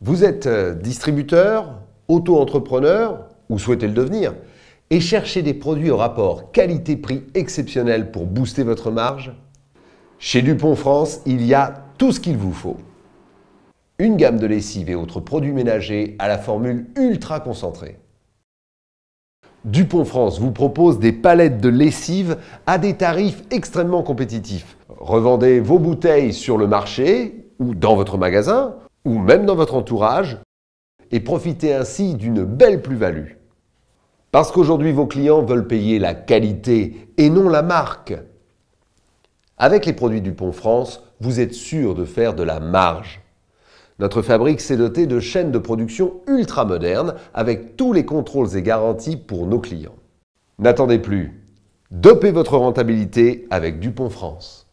Vous êtes euh, distributeur, auto-entrepreneur ou souhaitez le devenir et cherchez des produits au rapport qualité-prix exceptionnel pour booster votre marge Chez Dupont France, il y a tout ce qu'il vous faut. Une gamme de lessives et autres produits ménagers à la formule ultra concentrée. Dupont France vous propose des palettes de lessive à des tarifs extrêmement compétitifs. Revendez vos bouteilles sur le marché ou dans votre magasin ou même dans votre entourage et profitez ainsi d'une belle plus-value. Parce qu'aujourd'hui vos clients veulent payer la qualité et non la marque. Avec les produits du Pont France, vous êtes sûr de faire de la marge. Notre fabrique s'est dotée de chaînes de production ultra modernes avec tous les contrôles et garanties pour nos clients. N'attendez plus. Dopez votre rentabilité avec Dupont France.